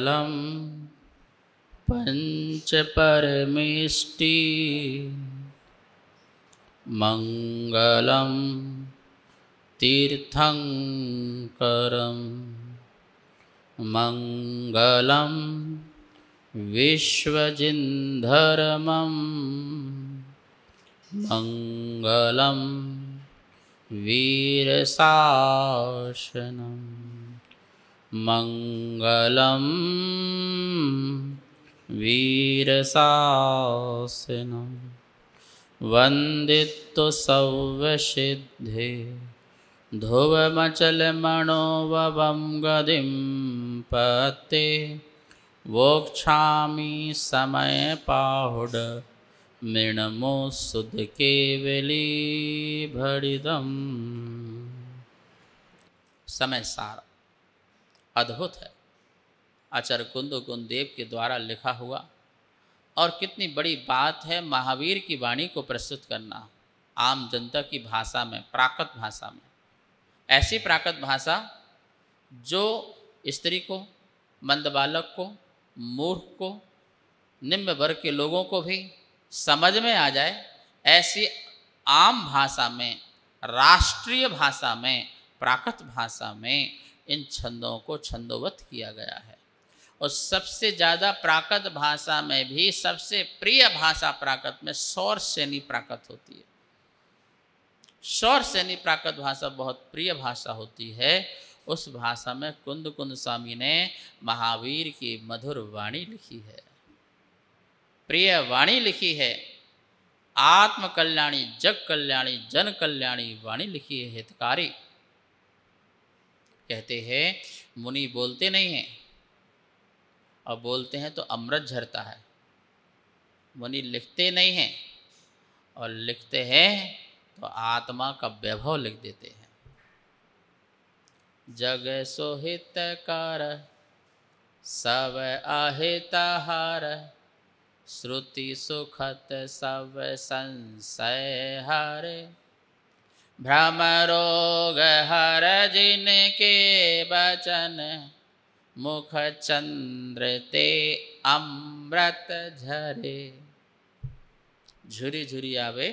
मण्डलं पञ्चपरमेष्टि मङ्गलं तीर्थङ्करं मङ्गलं विश्वजिन्धर्मं मङ्गलं वीरशासनम् मङ्गलं वीरसासन वन्दित्तु धुवमचल ध्रुवमचलमणोभवं गति पते समय पाहुड़ मृणमो सुदकेवलीभरिदम् समय सार अद्भुत है आचार्य कुंद गुणदेव के द्वारा लिखा हुआ और कितनी बड़ी बात है महावीर की वाणी को प्रस्तुत करना आम जनता की भाषा में प्राकृत भाषा में ऐसी प्राकृत भाषा जो स्त्री को मंद बालक को मूर्ख को निम्न वर्ग के लोगों को भी समझ में आ जाए ऐसी आम भाषा में राष्ट्रीय भाषा में प्राकृत भाषा में इन छंदों को छंदोवत किया गया है और सबसे ज़्यादा प्राकृत भाषा में भी सबसे प्रिय भाषा प्राकृत में सौर श्रेणी प्राकृत होती है सौर श्रेणी प्राकृत भाषा बहुत प्रिय भाषा होती है उस भाषा में कुंद कुंद स्वामी ने महावीर की मधुर वाणी लिखी है प्रिय वाणी लिखी है आत्म कल्याणी जग कल्याणी जन कल्याणी वाणी लिखी है हितकारी कहते हैं मुनि बोलते नहीं हैं और बोलते हैं तो अमृत झरता है मुनि लिखते नहीं हैं और लिखते हैं तो आत्मा का वैभव लिख देते हैं जग सोहित कार सब हार श्रुति सुखत सब संसय हारे भ्रम रोग हर जिनके बचन मुख चंद्र ते अमृत झरे झुरी झुरी आवे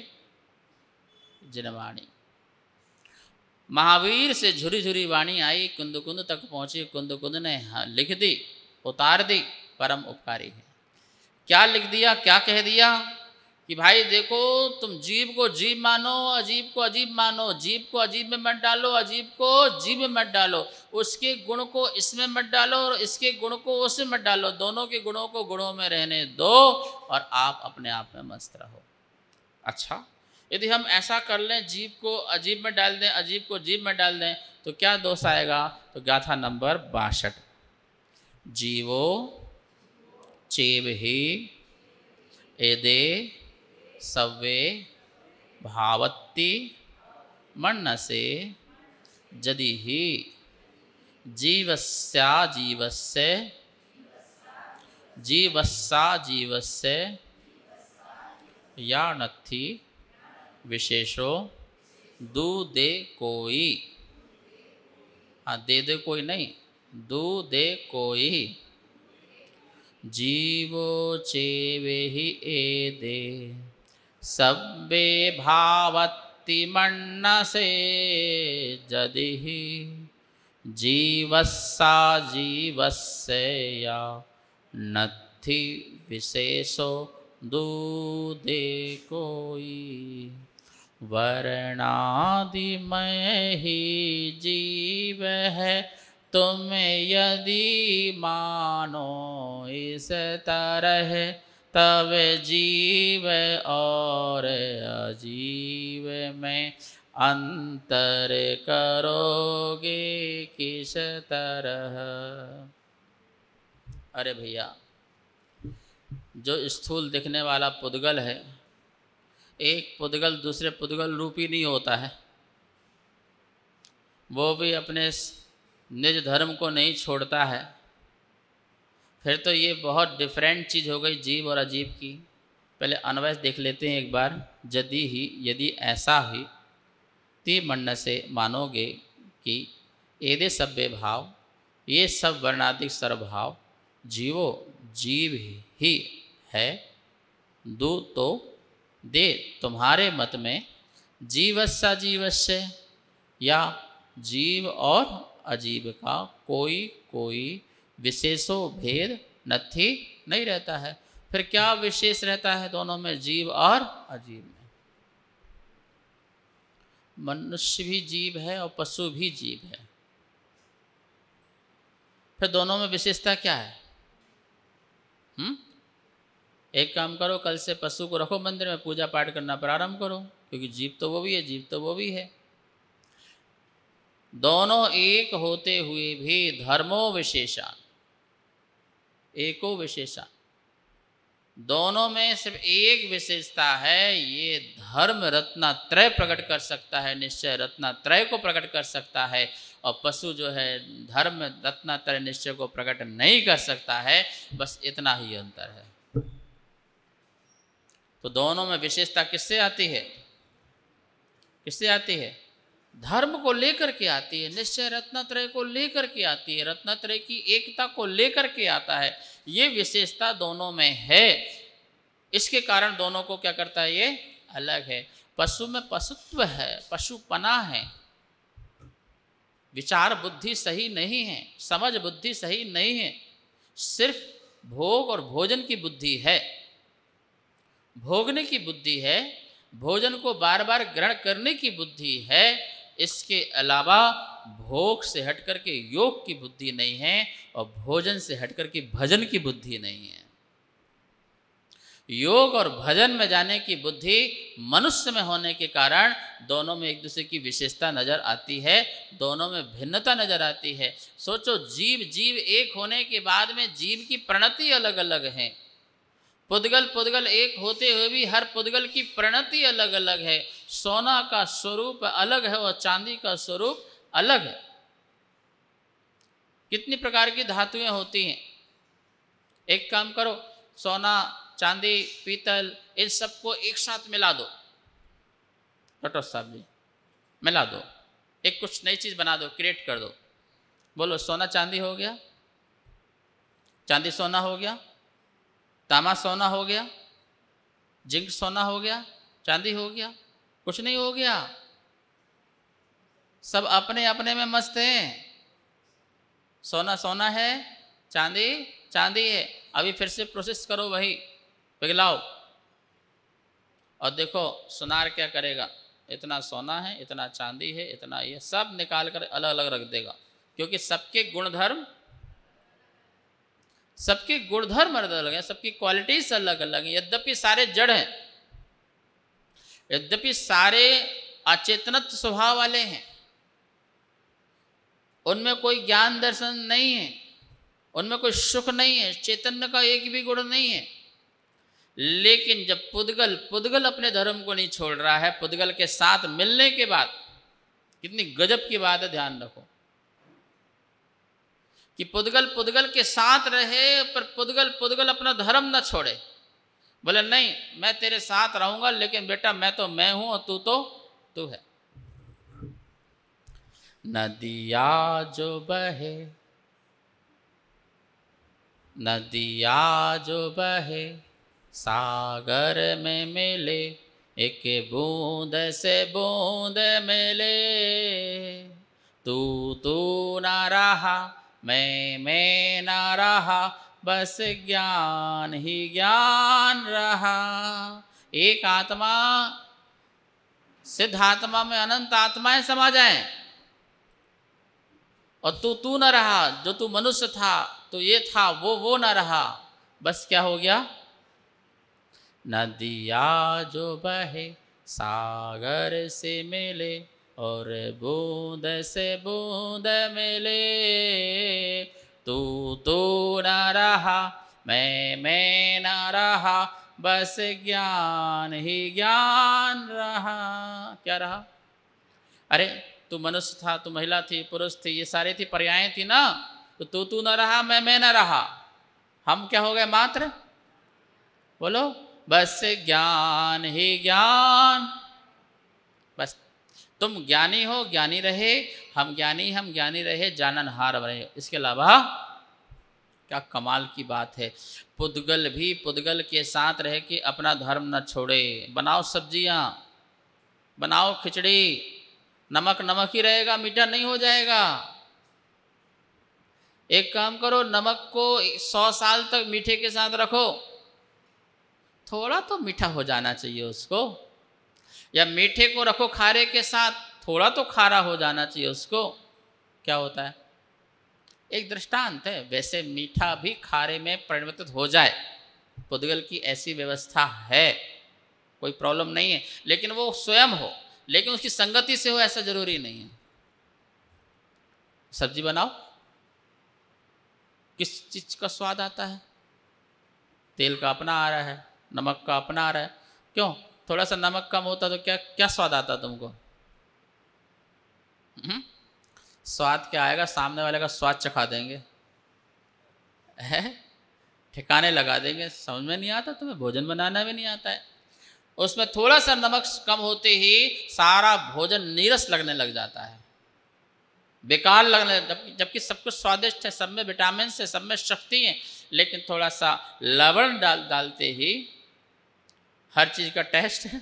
जिनवाणी महावीर से झुरी झुरी वाणी आई कुंद कुंद तक पहुंची कुंद कुंद ने हाँ, लिख दी उतार दी परम उपकारी है क्या लिख दिया क्या कह दिया कि भाई देखो तुम जीव को जीव मानो अजीब को अजीब मानो जीव को अजीब में मत डालो अजीब को जीव में मत डालो उसके गुण को इसमें मत डालो और इसके गुण को उसमें मत डालो दोनों के गुणों को गुणों में रहने दो और आप अपने आप में मस्त रहो अच्छा यदि हम ऐसा कर लें जीव को अजीब में डाल दें अजीब को जीव में डाल दें तो क्या दोष आएगा तो गाथा नंबर बासठ जीवो चेब ही ए दे सव्वे भावत्ति मन्नसे जदि ही जीवस्या जीवस्य जीवस्या जीवस्य या नथि विशेषो दू दे कोई हाँ दे दे कोई नहीं दू दे कोई जीवो चेवे ही ए दे सब्बे भावत्ति मन्नसे जदि जीवस्सा जीवस्या नत्थि विशेषो दूदे कोई वर्णादिमय ही जीव है तुम यदि मानो इस तरह तब जीव और अजीव में अंतर करोगे किस तरह अरे भैया जो स्थूल दिखने वाला पुद्गल है एक पुद्गल दूसरे पुद्गल रूपी नहीं होता है वो भी अपने निज धर्म को नहीं छोड़ता है फिर तो ये बहुत डिफरेंट चीज़ हो गई जीव और अजीब की पहले अनवैस देख लेते हैं एक बार यदि ही यदि ऐसा ही ती मन्न से मानोगे कि एदे सभ्य भाव ये सब वर्णाधिक सर्वभाव जीवो जीव ही है दू तो दे तुम्हारे मत में जीवस्या जीवस्य या जीव और अजीब का कोई कोई विशेषो भेद नथी नहीं रहता है फिर क्या विशेष रहता है दोनों में जीव और अजीव में मनुष्य भी जीव है और पशु भी जीव है फिर दोनों में विशेषता क्या है हुँ? हम्म? एक काम करो कल से पशु को रखो मंदिर में पूजा पाठ करना प्रारंभ करो क्योंकि जीव तो वो भी है जीव तो वो भी है दोनों एक होते हुए भी धर्मो विशेषान एको विशेषा दोनों में सिर्फ एक विशेषता है ये धर्म रत्नात्रय प्रकट कर सकता है निश्चय रत्नात्रय को प्रकट कर सकता है और पशु जो है धर्म रत्नात्रय निश्चय को प्रकट नहीं कर सकता है बस इतना ही अंतर है तो दोनों में विशेषता किससे आती है किससे आती है धर्म को लेकर के आती है निश्चय रत्नत्रय को लेकर के आती है रत्नत्रय की एकता को लेकर के आता है ये विशेषता दोनों में है इसके कारण दोनों को क्या करता है ये अलग है पशु में पशुत्व है पशुपना है विचार बुद्धि सही नहीं है समझ बुद्धि सही नहीं है सिर्फ भोग और भोजन की बुद्धि है भोगने की बुद्धि है भोजन को बार बार ग्रहण करने की बुद्धि है इसके अलावा भोग से हट कर के योग की बुद्धि नहीं है और भोजन से हट कर के भजन की बुद्धि नहीं है योग और भजन में जाने की बुद्धि मनुष्य में होने के कारण दोनों में एक दूसरे की विशेषता नजर आती है दोनों में भिन्नता नजर आती है सोचो जीव जीव एक होने के बाद में जीव की प्रणति अलग अलग है पुद्गल पुद्गल एक होते हुए भी हर पुद्गल की प्रणति अलग अलग है सोना का स्वरूप अलग है और चांदी का स्वरूप अलग है कितनी प्रकार की धातुएं होती हैं एक काम करो सोना चांदी पीतल इन सबको एक साथ मिला दो डॉक्टर साहब जी मिला दो एक कुछ नई चीज़ बना दो क्रिएट कर दो बोलो सोना चांदी हो गया चांदी सोना हो गया तामा सोना हो गया जिंक सोना हो गया चांदी हो गया कुछ नहीं हो गया सब अपने अपने में मस्त हैं सोना सोना है चांदी चांदी है अभी फिर से प्रोसेस करो वही पिघलाओ और देखो सुनार क्या करेगा इतना सोना है इतना चांदी है इतना ये सब निकाल कर अलग अलग रख देगा क्योंकि सबके गुणधर्म सबके गुणधर्म अलग अलग हैं सबकी क्वालिटीज अलग अलग हैं यद्यपि सारे जड़ हैं यद्यपि सारे अचेतनत स्वभाव वाले हैं उनमें कोई ज्ञान दर्शन नहीं है उनमें कोई सुख नहीं है चैतन्य का एक भी गुण नहीं है लेकिन जब पुद्गल पुद्गल अपने धर्म को नहीं छोड़ रहा है पुद्गल के साथ मिलने के बाद कितनी गजब की बात है ध्यान रखो कि पुद्गल पुद्गल के साथ रहे पर पुद्गल पुद्गल अपना धर्म न छोड़े बोले नहीं मैं तेरे साथ रहूंगा लेकिन बेटा मैं तो मैं हूं और तू तो तू है नदिया जो बहे नदिया जो बहे सागर में मिले एक बूंद से बूंद मिले तू तू ना रहा मैं मैं ना रहा बस ज्ञान ही ज्ञान रहा एक आत्मा सिद्ध आत्मा में अनंत आत्माएं समा जाए और तू तू न रहा जो तू मनुष्य था तो ये था वो वो न रहा बस क्या हो गया नदिया जो बहे सागर से मिले और बूंद से बूंद मिले तू तू न रहा मैं मैं न रहा बस ज्ञान ही ज्ञान रहा क्या रहा अरे तू मनुष्य था तू महिला थी पुरुष थी ये सारे थी पर्याय थी ना तो तू तू न रहा मैं मैं न रहा हम क्या हो गए मात्र बोलो बस ज्ञान ही ज्ञान बस तुम ज्ञानी हो ज्ञानी रहे हम ज्ञानी हम ज्ञानी रहे जानन हार बने इसके अलावा क्या कमाल की बात है पुद्गल भी पुद्गल के साथ रह के अपना धर्म न छोड़े बनाओ सब्जियाँ बनाओ खिचड़ी नमक नमक ही रहेगा मीठा नहीं हो जाएगा एक काम करो नमक को सौ साल तक मीठे के साथ रखो थोड़ा तो मीठा हो जाना चाहिए उसको या मीठे को रखो खारे के साथ थोड़ा तो खारा हो जाना चाहिए उसको क्या होता है एक दृष्टांत है वैसे मीठा भी खारे में परिवर्तित हो जाए पुद्गल की ऐसी व्यवस्था है कोई प्रॉब्लम नहीं है लेकिन वो स्वयं हो लेकिन उसकी संगति से हो ऐसा जरूरी नहीं है सब्जी बनाओ किस चीज का स्वाद आता है तेल का अपना आ रहा है नमक का अपना आ रहा है क्यों थोड़ा सा नमक कम होता तो क्या क्या स्वाद आता तुमको हम्म? स्वाद क्या आएगा सामने वाले का स्वाद चखा देंगे है ठिकाने लगा देंगे समझ में नहीं आता तुम्हें भोजन बनाना भी नहीं आता है उसमें थोड़ा सा नमक कम होते ही सारा भोजन नीरस लगने लग जाता है बेकार लगने जबकि सब कुछ स्वादिष्ट है सब में विटामिन है सब में शक्ति है लेकिन थोड़ा सा लवण डाल डालते ही हर चीज़ का टेस्ट है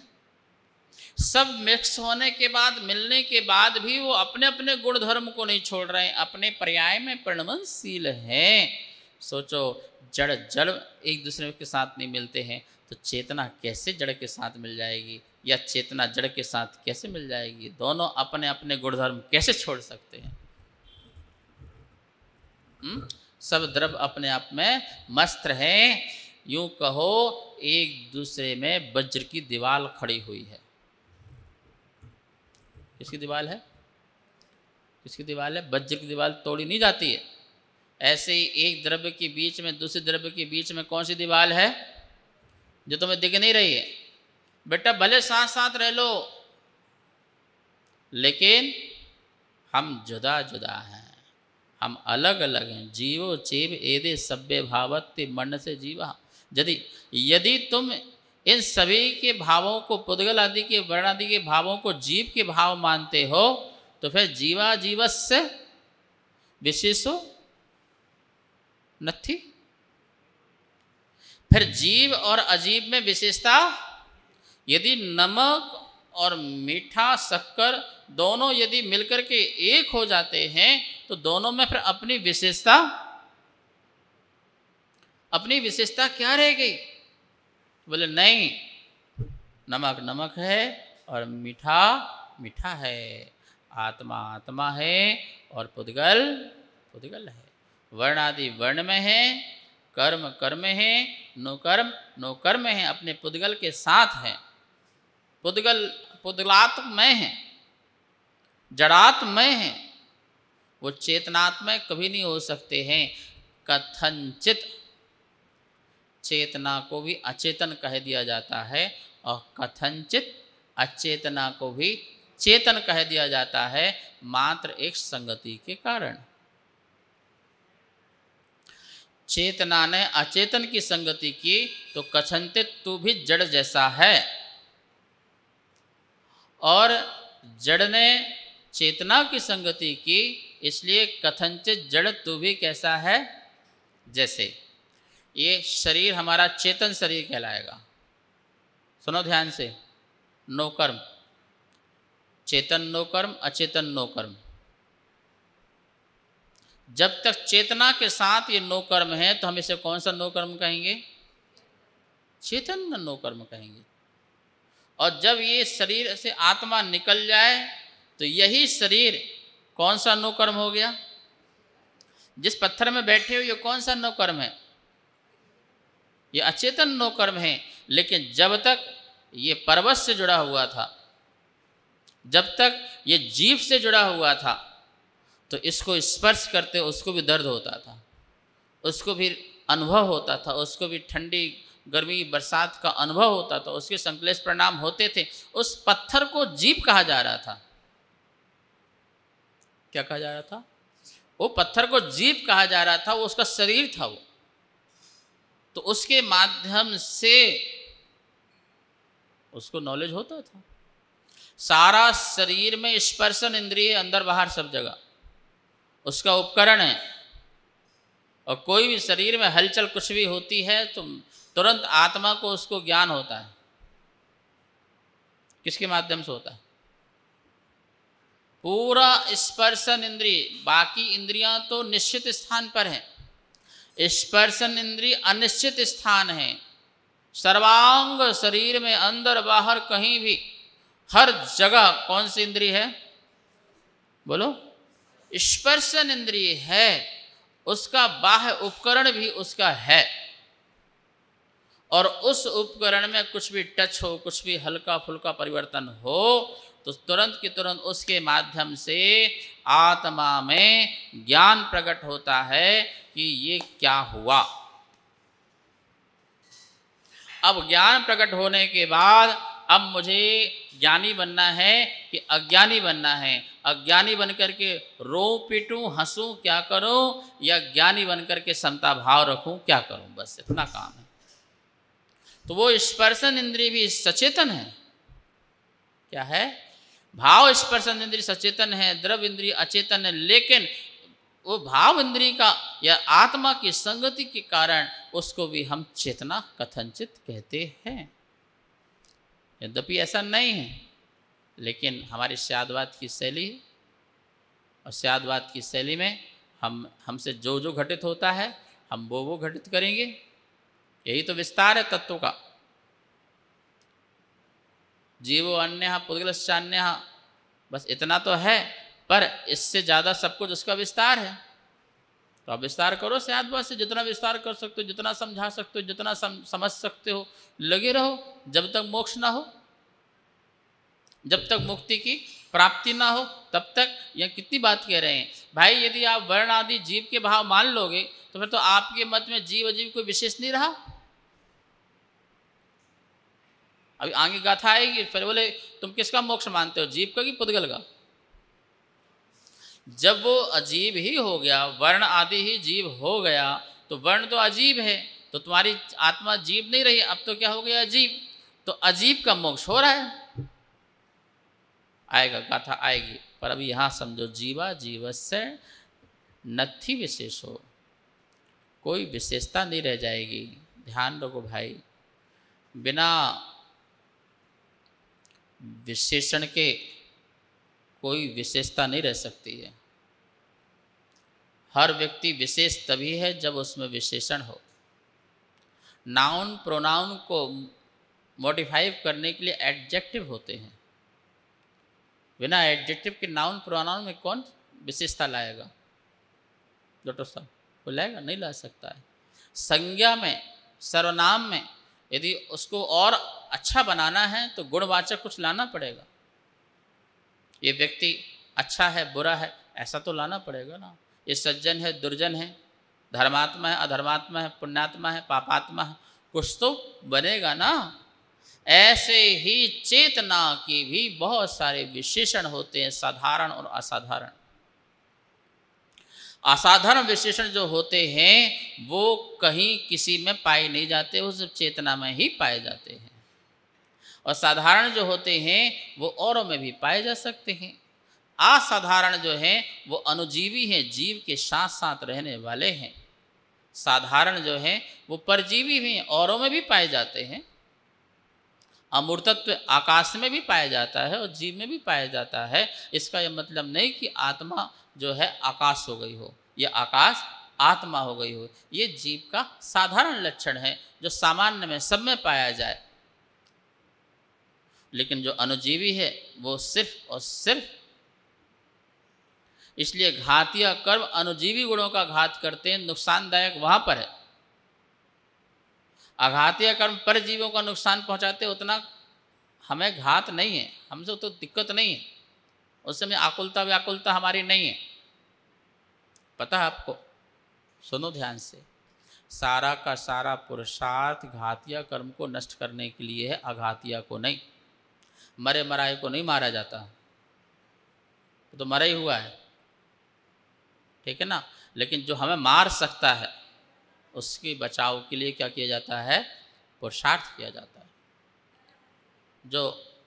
सब मिक्स होने के बाद मिलने के बाद भी वो अपने अपने गुण धर्म को नहीं छोड़ रहे हैं अपने पर्याय में प्रणवनशील हैं सोचो जड़ जड़ एक दूसरे के साथ नहीं मिलते हैं तो चेतना कैसे जड़ के साथ मिल जाएगी या चेतना जड़ के साथ कैसे मिल जाएगी दोनों अपने अपने गुणधर्म कैसे छोड़ सकते हैं हुँ? हम्म? सब द्रव अपने आप में मस्त है यूं कहो एक दूसरे में वज्र की दीवार खड़ी हुई है किसकी दीवार है किसकी दीवार है वज्र की दीवार तोड़ी नहीं जाती है ऐसे ही एक द्रव्य के बीच में दूसरे द्रव्य के बीच में कौन सी दीवार है जो तुम्हें दिख नहीं रही है बेटा भले साथ साथ रह लो लेकिन हम जुदा जुदा हैं हम अलग अलग हैं जीवो जीव एदे सभ्य भावत्य मन से जीवा यदि यदि तुम इन सभी के भावों को पुद्गल आदि के वर्ण आदि के भावों को जीव के भाव मानते हो तो फिर जीवा विशेष विशेषो नथी फिर जीव और अजीब में विशेषता यदि नमक और मीठा शक्कर दोनों यदि मिलकर के एक हो जाते हैं तो दोनों में फिर अपनी विशेषता अपनी विशेषता क्या रह गई बोले नहीं नमक नमक है और मीठा मीठा है आत्मा आत्मा है और पुद्गल पुद्गल है वर्ण आदि वर्ण में है कर्म कर्म है नो कर्म नो कर्म है अपने पुद्गल के साथ है पुद्गल पुद्गलात्मय है जड़ात्मय है वो चेतनात्मय कभी नहीं हो सकते हैं कथनचित चेतना को भी अचेतन कह दिया जाता है और कथनचित अचेतना को भी चेतन कह दिया जाता है मात्र एक संगति के कारण चेतना ने अचेतन की संगति की तो कथनचित तू भी जड़ जैसा है और जड़ ने चेतना की संगति की इसलिए कथनचित जड़ तू भी कैसा है जैसे ये शरीर हमारा चेतन शरीर कहलाएगा सुनो ध्यान से नो कर्म चेतन नो कर्म अचेतन नो कर्म जब तक चेतना के साथ ये नो कर्म है तो हम इसे कौन सा नो कर्म कहेंगे चेतन नो कर्म कहेंगे और जब ये शरीर से आत्मा निकल जाए तो यही शरीर कौन सा नो कर्म हो गया जिस पत्थर में बैठे हो ये कौन सा नो कर्म है ये अचेतन नौ कर्म हैं लेकिन जब तक ये पर्वत से जुड़ा हुआ था जब तक ये जीव से जुड़ा हुआ था तो इसको स्पर्श करते उसको भी दर्द होता था उसको भी अनुभव होता था उसको भी ठंडी गर्मी बरसात का अनुभव होता था उसके संकलेश परिणाम होते थे उस पत्थर को जीप कहा जा रहा था क्या कहा जा रहा था वो पत्थर को जीप कहा जा रहा था वो उसका शरीर था वो तो उसके माध्यम से उसको नॉलेज होता था सारा शरीर में स्पर्शन इंद्रिय अंदर बाहर सब जगह उसका उपकरण है और कोई भी शरीर में हलचल कुछ भी होती है तो तुरंत आत्मा को उसको ज्ञान होता है किसके माध्यम से होता है पूरा स्पर्शन इंद्रिय बाकी इंद्रियां तो निश्चित स्थान पर हैं स्पर्शन इंद्री अनिश्चित स्थान है सर्वांग शरीर में अंदर बाहर कहीं भी हर जगह कौन सी इंद्री है बोलो स्पर्शन इंद्रिय है उसका बाह्य उपकरण भी उसका है और उस उपकरण में कुछ भी टच हो कुछ भी हल्का फुल्का परिवर्तन हो तो तुरंत के तुरंत उसके माध्यम से आत्मा में ज्ञान प्रकट होता है कि ये क्या हुआ अब ज्ञान प्रकट होने के बाद अब मुझे ज्ञानी बनना है कि अज्ञानी बनना है अज्ञानी बनकर के रो पीटूं हंसूं क्या करूं या ज्ञानी बनकर के समता भाव रखूं क्या करूं बस इतना काम है तो वो स्पर्शन इंद्री भी सचेतन है क्या है भाव स्पर्शन इंद्री सचेतन है द्रव इंद्री अचेतन है लेकिन वो भाव इंद्री का या आत्मा की संगति के कारण उसको भी हम चेतना कथनचित कहते हैं यद्यपि ऐसा नहीं है लेकिन हमारी श्यादवाद की शैली और श्यादवाद की शैली में हम हमसे जो जो घटित होता है हम वो वो घटित करेंगे यही तो विस्तार है तत्व का जीवो अन्य अन्य बस इतना तो है पर इससे ज़्यादा सब कुछ उसका विस्तार है तो आप विस्तार करो सियाद से जितना विस्तार कर सकते हो जितना समझा सकते हो जितना सम, समझ सकते हो लगे रहो जब तक मोक्ष ना हो जब तक मुक्ति की प्राप्ति ना हो तब तक यह कितनी बात कह रहे हैं भाई यदि आप वर्ण आदि जीव के भाव मान लोगे तो फिर तो आपके मत में जीव अजीव कोई विशेष नहीं रहा अभी आगे गाथा आएगी फिर बोले तुम किसका मोक्ष मानते हो जीव का कि पुद्गल का जब वो अजीब ही हो गया वर्ण आदि ही जीव हो गया तो वर्ण तो अजीब है तो तुम्हारी आत्मा जीव नहीं रही अब तो क्या हो गया अजीब तो अजीब का मोक्ष हो रहा है आएगा गाथा आएगी पर अभी यहां समझो जीवा जीव से नथी विशेष हो कोई विशेषता नहीं रह जाएगी ध्यान रखो भाई बिना विशेषण के कोई विशेषता नहीं रह सकती है हर व्यक्ति विशेष तभी है जब उसमें विशेषण हो नाउन प्रोनाउन को मॉडिफाई करने के लिए एडजेक्टिव होते हैं बिना एडजेक्टिव के नाउन प्रोनाउन में कौन विशेषता लाएगा डॉक्टर साहब वो लाएगा नहीं ला सकता है संज्ञा में सर्वनाम में यदि उसको और अच्छा बनाना है तो गुणवाचक कुछ लाना पड़ेगा ये व्यक्ति अच्छा है बुरा है ऐसा तो लाना पड़ेगा ना ये सज्जन है दुर्जन है धर्मात्मा है अधर्मात्मा है पुण्यात्मा है पापात्मा है कुछ तो बनेगा ना ऐसे ही चेतना की भी बहुत सारे विशेषण होते हैं साधारण और असाधारण असाधारण विशेषण जो होते हैं वो कहीं किसी में पाए नहीं जाते वो सिर्फ चेतना में ही पाए जाते हैं और साधारण जो होते हैं वो औरों में भी पाए जा सकते हैं असाधारण जो हैं वो अनुजीवी हैं जीव के साथ साथ रहने वाले हैं साधारण जो हैं वो परजीवी भी हैं औरों में भी पाए जाते हैं अमूर्तत्व आकाश में भी पाया जाता है और जीव में भी पाया जाता है इसका यह मतलब नहीं कि आत्मा जो है आकाश हो गई हो यह आकाश आत्मा हो गई हो ये जीव का साधारण लक्षण है जो सामान्य में सब में पाया जाए लेकिन जो अनुजीवी है वो सिर्फ और सिर्फ इसलिए घातीय कर्म अनुजीवी गुणों का घात करते हैं नुकसानदायक वहां पर है अघातीय कर्म परजीवों का नुकसान पहुंचाते उतना हमें घात नहीं है हमसे तो दिक्कत नहीं है उस समय आकुलता व्याकुलता हमारी नहीं है पता है आपको सुनो ध्यान से सारा का सारा पुरुषार्थ घातिया कर्म को नष्ट करने के लिए है अघातिया को नहीं मरे मराए को नहीं मारा जाता तो, तो मरा ही हुआ है ठीक है ना लेकिन जो हमें मार सकता है उसके बचाव के लिए क्या किया जाता है पुरुषार्थ किया जाता है जो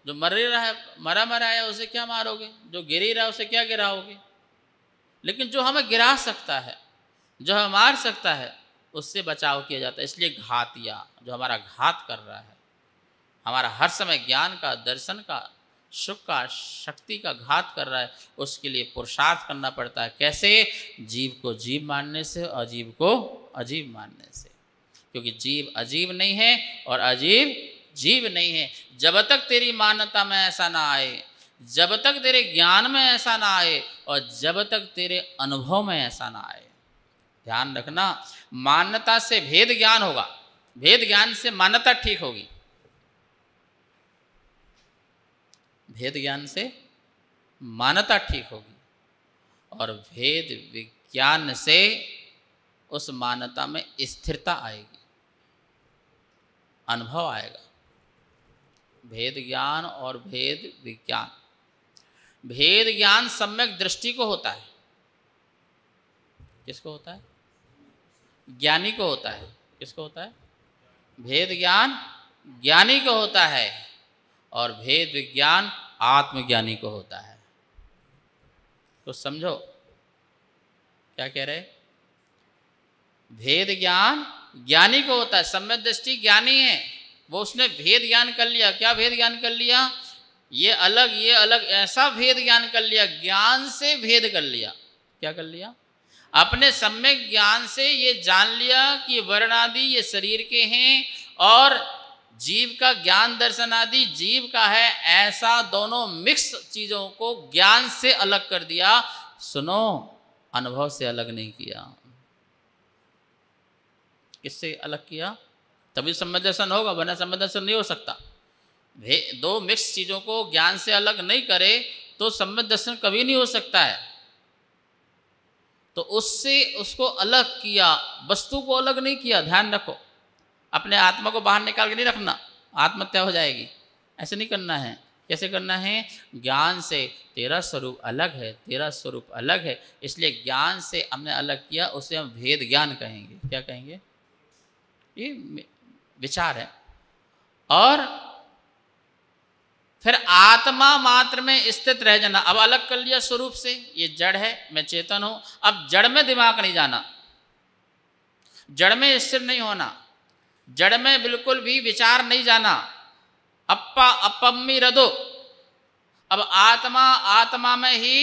जो मर ही रहा है मरा मरा है उसे क्या मारोगे जो गिर ही रहा है उसे क्या गिराओगे लेकिन जो हमें गिरा सकता है जो हमें मार सकता है उससे बचाव किया जाता है इसलिए घातिया जो हमारा घात कर रहा है हमारा हर समय ज्ञान का दर्शन का सुख का शक्ति का घात कर रहा है उसके लिए पुरुषार्थ करना पड़ता है कैसे जीव को जीव मानने से अजीब को अजीब मानने से क्योंकि जीव अजीब नहीं है और अजीब जीव नहीं है जब तक तेरी मान्यता में ऐसा ना आए जब तक तेरे ज्ञान में ऐसा ना आए और जब तक तेरे अनुभव में ऐसा ना आए ध्यान रखना मान्यता से भेद ज्ञान होगा भेद ज्ञान से मान्यता ठीक होगी भेद ज्ञान से मानता ठीक होगी और भेद विज्ञान से उस मानता में स्थिरता आएगी अनुभव आएगा भेद ज्ञान और भेद विज्ञान भेद ज्ञान सम्यक दृष्टि को होता है किसको होता है ज्ञानी को होता है किसको होता है भेद ज्ञान ज्ञानी को होता है और भेद विज्ञान आत्मज्ञानी को होता है तो समझो क्या कह रहे भेद ज्ञान ज्ञानी को होता है सम्यक दृष्टि ज्ञानी है वो उसने भेद ज्ञान कर लिया क्या भेद ज्ञान कर लिया ये अलग ये अलग ऐसा भेद ज्ञान कर लिया ज्ञान से भेद कर लिया क्या कर लिया अपने सम्यक ज्ञान से ये जान लिया कि वर्णादि वर्ण आदि ये शरीर के हैं और जीव का ज्ञान दर्शन आदि जीव का है ऐसा दोनों मिक्स चीजों को ज्ञान से अलग कर दिया सुनो अनुभव से अलग नहीं किया किससे अलग किया तभी संबंध दर्शन होगा वरना संबंध दर्शन नहीं हो सकता दो मिक्स चीजों को ज्ञान से अलग नहीं करे तो संबंध दर्शन कभी नहीं हो सकता है तो उससे उसको अलग किया वस्तु को अलग नहीं किया ध्यान रखो अपने आत्मा को बाहर निकाल के नहीं रखना आत्महत्या हो जाएगी ऐसे नहीं करना है कैसे करना है ज्ञान से तेरा स्वरूप अलग है तेरा स्वरूप अलग है इसलिए ज्ञान से हमने अलग किया उसे हम भेद ज्ञान कहेंगे क्या कहेंगे ये विचार है और फिर आत्मा मात्र में स्थित रह जाना अब अलग कर लिया स्वरूप से ये जड़ है मैं चेतन हूं अब जड़ में दिमाग नहीं जाना जड़ में स्थिर नहीं होना जड़ में बिल्कुल भी विचार नहीं जाना अप्पा अपम्मी रदो अब आत्मा आत्मा में ही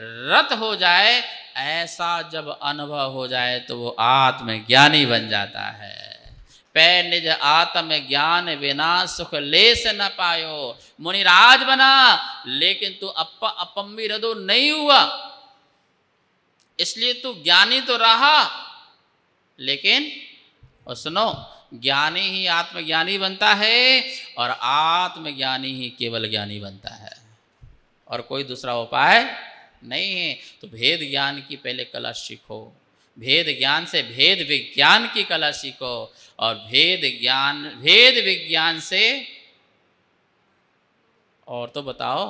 रत हो जाए ऐसा जब अनुभव हो जाए तो वो आत्म ज्ञानी बन जाता है पै निज आत्म ज्ञान बिना सुख ले से न पायो मुनिराज बना लेकिन तू अप्पा अपम्मी रदो नहीं हुआ इसलिए तू ज्ञानी तो रहा लेकिन सुनो ज्ञानी ही आत्मज्ञानी बनता है और आत्मज्ञानी ही केवल ज्ञानी बनता है और कोई दूसरा उपाय नहीं है तो भेद ज्ञान की पहले कला सीखो भेद ज्ञान से भेद विज्ञान की कला सीखो और भेद ज्ञान भेद विज्ञान से और तो बताओ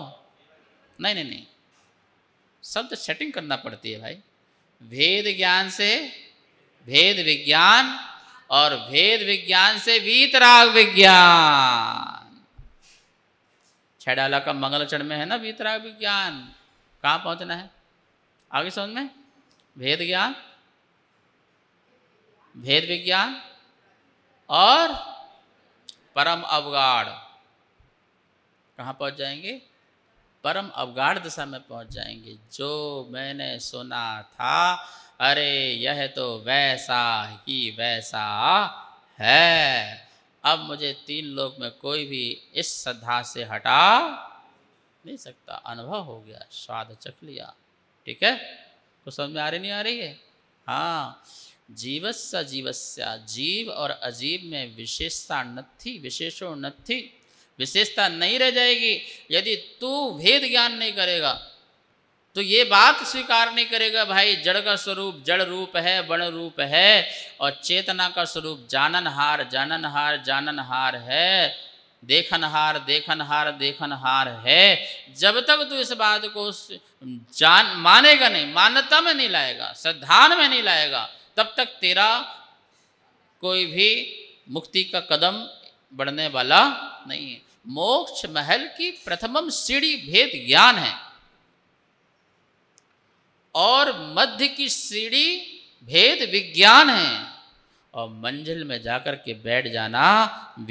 नहीं नहीं नहीं शब्द सेटिंग करना पड़ती है भाई भेद ज्ञान से भेद विज्ञान और भेद विज्ञान से वीतराग विज्ञान छाला का मंगल चरण में है ना वीतराग विज्ञान कहां पहुंचना है आगे समझ में भेद ज्ञान भेद विज्ञान और परम अवगाढ़ कहाँ पहुंच जाएंगे परम अवगाढ़ दशा में पहुंच जाएंगे जो मैंने सुना था अरे यह तो वैसा ही वैसा है अब मुझे तीन लोक में कोई भी इस श्रद्धा से हटा नहीं सकता अनुभव हो गया स्वाद चख लिया ठीक है कुछ तो समझ में आ रही नहीं आ रही है हाँ जीवस्या जीवस्या जीव और अजीब में विशेषता न थी विशेषो नथी थी विशेषता नहीं रह जाएगी यदि तू भेद ज्ञान नहीं करेगा तो ये बात स्वीकार नहीं करेगा भाई जड़ का स्वरूप जड़ रूप है वर्ण रूप है और चेतना का स्वरूप जाननहार जाननहार जाननहार है देखनहार देखनहार देखनहार है जब तक तू इस बात को जान मानेगा नहीं मान्यता में नहीं लाएगा सिद्धान में नहीं लाएगा तब तक तेरा कोई भी मुक्ति का कदम बढ़ने वाला नहीं है मोक्ष महल की प्रथमम सीढ़ी भेद ज्ञान है और मध्य की सीढ़ी भेद विज्ञान है और मंजिल में जाकर के बैठ जाना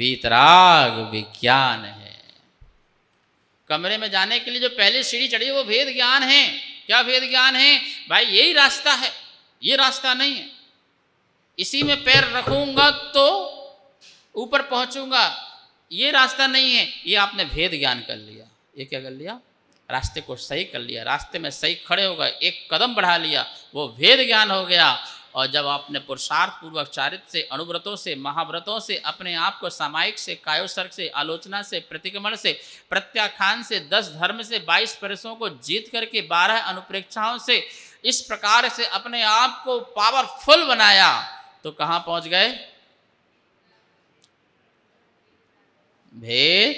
वीतराग विज्ञान है कमरे में जाने के लिए जो पहली सीढ़ी चढ़ी वो भेद ज्ञान है क्या भेद ज्ञान है भाई यही रास्ता है ये रास्ता नहीं है इसी में पैर रखूंगा तो ऊपर पहुंचूंगा ये रास्ता नहीं है ये आपने भेद ज्ञान कर लिया ये क्या कर लिया रास्ते को सही कर लिया रास्ते में सही खड़े हो गए एक कदम बढ़ा लिया वो भेद ज्ञान हो गया और जब आपने पुरुषार्थ पूर्वक चारित्र से अनुव्रतों से महाव्रतों से अपने आप को सामायिक से कायोसर्ग से आलोचना से प्रतिक्रमण से प्रत्याख्यान से दस धर्म से बाईस परिसों को जीत करके बारह अनुप्रेक्षाओं से इस प्रकार से अपने आप को पावरफुल बनाया तो कहाँ पहुँच गए भेद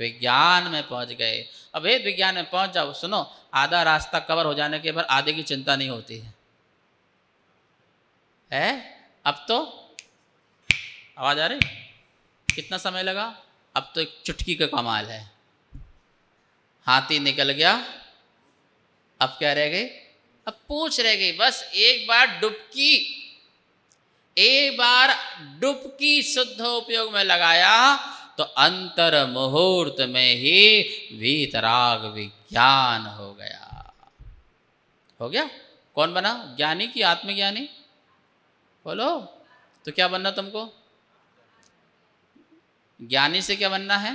विज्ञान में पहुंच गए अब भेद विज्ञान में पहुंच जाओ सुनो आधा रास्ता कवर हो जाने के बाद आधे की चिंता नहीं होती है है अब तो आवाज आ रही कितना समय लगा अब तो एक चुटकी का कमाल है हाथी निकल गया अब क्या रह गई अब पूछ रह गई बस एक बार डुबकी एक बार डुबकी शुद्ध उपयोग में लगाया तो अंतर मुहूर्त में ही वीतराग विज्ञान हो गया हो गया कौन बना ज्ञानी की आत्मज्ञानी बोलो तो क्या बनना तुमको ज्ञानी से क्या बनना है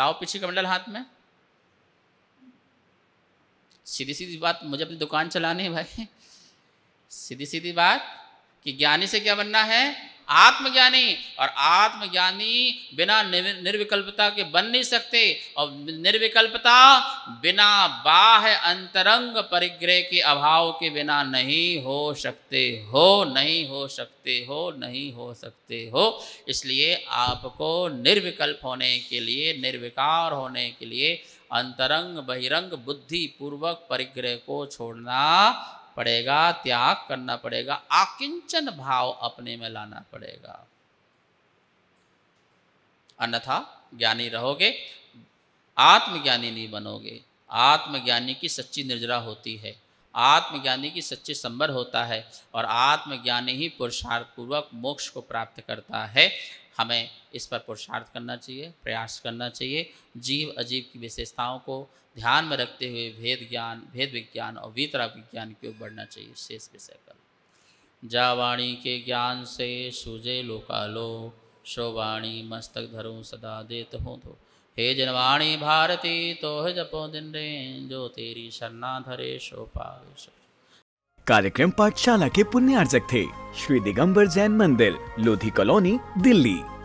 लाओ पीछे कमंडल हाथ में सीधी सीधी बात मुझे अपनी दुकान चलानी है भाई सीधी सीधी बात कि ज्ञानी से क्या बनना है आत्मज्ञानी और आत्मज्ञानी बिना निर्विकल्पता के बन नहीं सकते और निर्विकल्पता बिना बाह्य अंतरंग परिग्रह के अभाव के बिना नहीं हो सकते हो नहीं हो सकते हो नहीं हो सकते हो इसलिए आपको निर्विकल्प होने के लिए निर्विकार होने के लिए अंतरंग बहिरंग बुद्धि पूर्वक परिग्रह को छोड़ना पड़ेगा त्याग करना पड़ेगा आकिंचन भाव अपने में लाना पड़ेगा अन्यथा ज्ञानी रहोगे आत्मज्ञानी नहीं बनोगे आत्मज्ञानी की सच्ची निर्जरा होती है आत्मज्ञानी की सच्ची संबर होता है और आत्मज्ञानी ही पुरुषार्थ पूर्वक मोक्ष को प्राप्त करता है हमें इस पर पुरुषार्थ करना चाहिए प्रयास करना चाहिए जीव अजीव की विशेषताओं को ध्यान में रखते हुए भेद ज्ञान भेद विज्ञान और वितरा विज्ञान की ओर बढ़ना चाहिए शेष विषय पर जावाणी के ज्ञान से सूझे लोकालो शोवाणी मस्तक धरो सदा देत हो धो हे जनवाणी भारती तोह जपो दिन रे जो तेरी शरणा धरे शो पावे कार्यक्रम पाठशाला के पुण्यार्जक थे श्री दिगंबर जैन मंदिर लोधी कॉलोनी दिल्ली